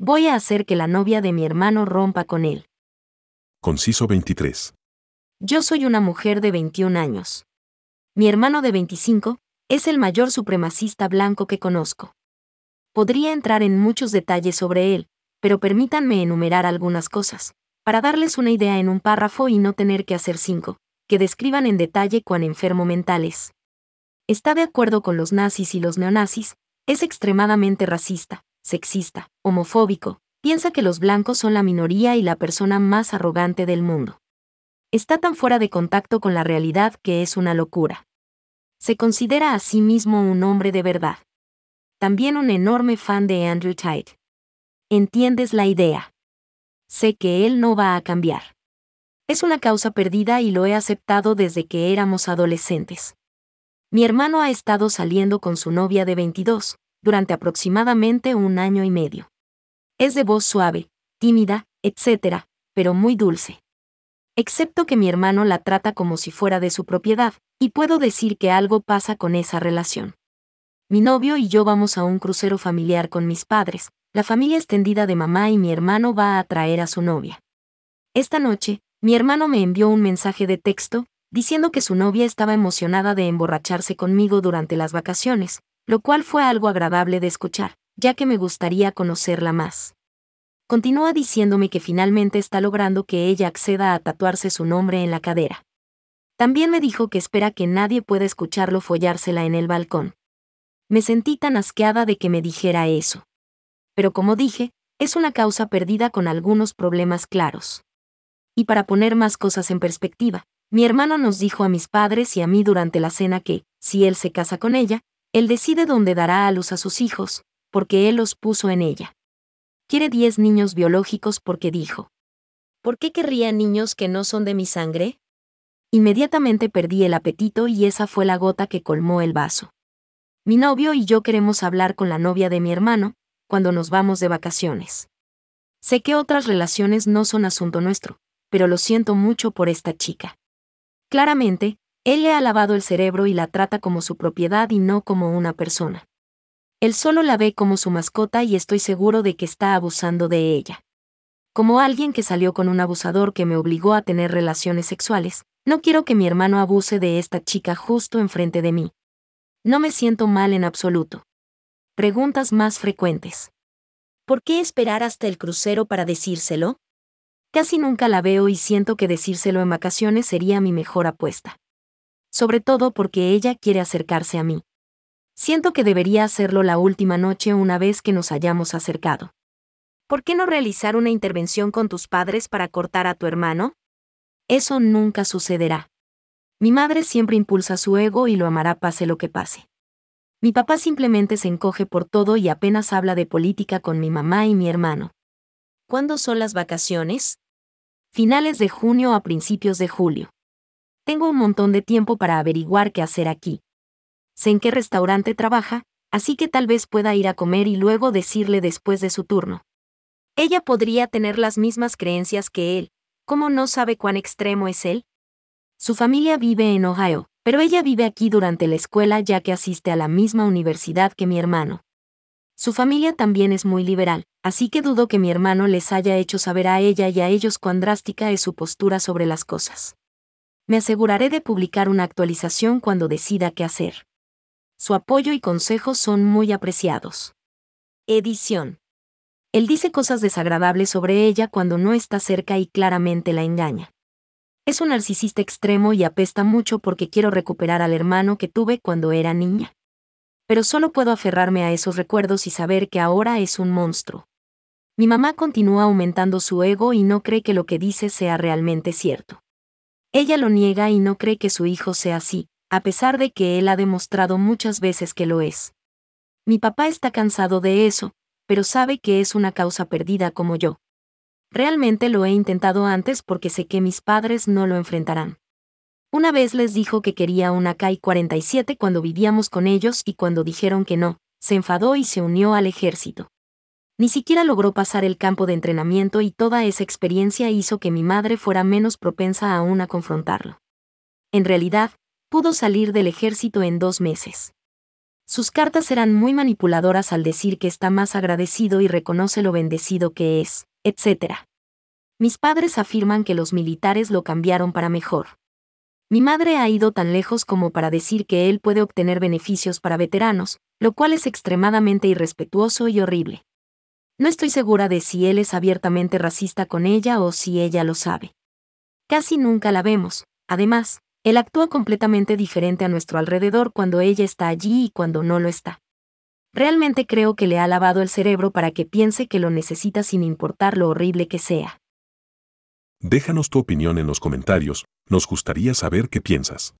Voy a hacer que la novia de mi hermano rompa con él. Conciso 23. Yo soy una mujer de 21 años. Mi hermano de 25 es el mayor supremacista blanco que conozco. Podría entrar en muchos detalles sobre él, pero permítanme enumerar algunas cosas, para darles una idea en un párrafo y no tener que hacer cinco, que describan en detalle cuán enfermo mental es. Está de acuerdo con los nazis y los neonazis, es extremadamente racista, sexista, homofóbico, piensa que los blancos son la minoría y la persona más arrogante del mundo. Está tan fuera de contacto con la realidad que es una locura. Se considera a sí mismo un hombre de verdad. También un enorme fan de Andrew Tate. ¿Entiendes la idea? Sé que él no va a cambiar. Es una causa perdida y lo he aceptado desde que éramos adolescentes. Mi hermano ha estado saliendo con su novia de 22, durante aproximadamente un año y medio. Es de voz suave, tímida, etc., pero muy dulce. Excepto que mi hermano la trata como si fuera de su propiedad, y puedo decir que algo pasa con esa relación. Mi novio y yo vamos a un crucero familiar con mis padres, la familia extendida de mamá y mi hermano va a traer a su novia. Esta noche, mi hermano me envió un mensaje de texto, diciendo que su novia estaba emocionada de emborracharse conmigo durante las vacaciones, lo cual fue algo agradable de escuchar, ya que me gustaría conocerla más. Continúa diciéndome que finalmente está logrando que ella acceda a tatuarse su nombre en la cadera. También me dijo que espera que nadie pueda escucharlo follársela en el balcón. Me sentí tan asqueada de que me dijera eso. Pero como dije, es una causa perdida con algunos problemas claros. Y para poner más cosas en perspectiva, mi hermano nos dijo a mis padres y a mí durante la cena que, si él se casa con ella, él decide dónde dará a luz a sus hijos, porque Él los puso en ella. Quiere diez niños biológicos porque dijo, ¿por qué querría niños que no son de mi sangre? Inmediatamente perdí el apetito y esa fue la gota que colmó el vaso. Mi novio y yo queremos hablar con la novia de mi hermano, cuando nos vamos de vacaciones. Sé que otras relaciones no son asunto nuestro, pero lo siento mucho por esta chica. Claramente, él le ha lavado el cerebro y la trata como su propiedad y no como una persona. Él solo la ve como su mascota y estoy seguro de que está abusando de ella. Como alguien que salió con un abusador que me obligó a tener relaciones sexuales, no quiero que mi hermano abuse de esta chica justo enfrente de mí. No me siento mal en absoluto. Preguntas más frecuentes. ¿Por qué esperar hasta el crucero para decírselo? Casi nunca la veo y siento que decírselo en vacaciones sería mi mejor apuesta sobre todo porque ella quiere acercarse a mí. Siento que debería hacerlo la última noche una vez que nos hayamos acercado. ¿Por qué no realizar una intervención con tus padres para cortar a tu hermano? Eso nunca sucederá. Mi madre siempre impulsa su ego y lo amará pase lo que pase. Mi papá simplemente se encoge por todo y apenas habla de política con mi mamá y mi hermano. ¿Cuándo son las vacaciones? Finales de junio a principios de julio. Tengo un montón de tiempo para averiguar qué hacer aquí. Sé en qué restaurante trabaja, así que tal vez pueda ir a comer y luego decirle después de su turno. Ella podría tener las mismas creencias que él. ¿Cómo no sabe cuán extremo es él? Su familia vive en Ohio, pero ella vive aquí durante la escuela ya que asiste a la misma universidad que mi hermano. Su familia también es muy liberal, así que dudo que mi hermano les haya hecho saber a ella y a ellos cuán drástica es su postura sobre las cosas. Me aseguraré de publicar una actualización cuando decida qué hacer. Su apoyo y consejos son muy apreciados. Edición. Él dice cosas desagradables sobre ella cuando no está cerca y claramente la engaña. Es un narcisista extremo y apesta mucho porque quiero recuperar al hermano que tuve cuando era niña. Pero solo puedo aferrarme a esos recuerdos y saber que ahora es un monstruo. Mi mamá continúa aumentando su ego y no cree que lo que dice sea realmente cierto. Ella lo niega y no cree que su hijo sea así, a pesar de que él ha demostrado muchas veces que lo es. Mi papá está cansado de eso, pero sabe que es una causa perdida como yo. Realmente lo he intentado antes porque sé que mis padres no lo enfrentarán. Una vez les dijo que quería una Kai 47 cuando vivíamos con ellos y cuando dijeron que no, se enfadó y se unió al ejército. Ni siquiera logró pasar el campo de entrenamiento y toda esa experiencia hizo que mi madre fuera menos propensa aún a confrontarlo. En realidad, pudo salir del ejército en dos meses. Sus cartas eran muy manipuladoras al decir que está más agradecido y reconoce lo bendecido que es, etc. Mis padres afirman que los militares lo cambiaron para mejor. Mi madre ha ido tan lejos como para decir que él puede obtener beneficios para veteranos, lo cual es extremadamente irrespetuoso y horrible. No estoy segura de si él es abiertamente racista con ella o si ella lo sabe. Casi nunca la vemos, además, él actúa completamente diferente a nuestro alrededor cuando ella está allí y cuando no lo está. Realmente creo que le ha lavado el cerebro para que piense que lo necesita sin importar lo horrible que sea. Déjanos tu opinión en los comentarios, nos gustaría saber qué piensas.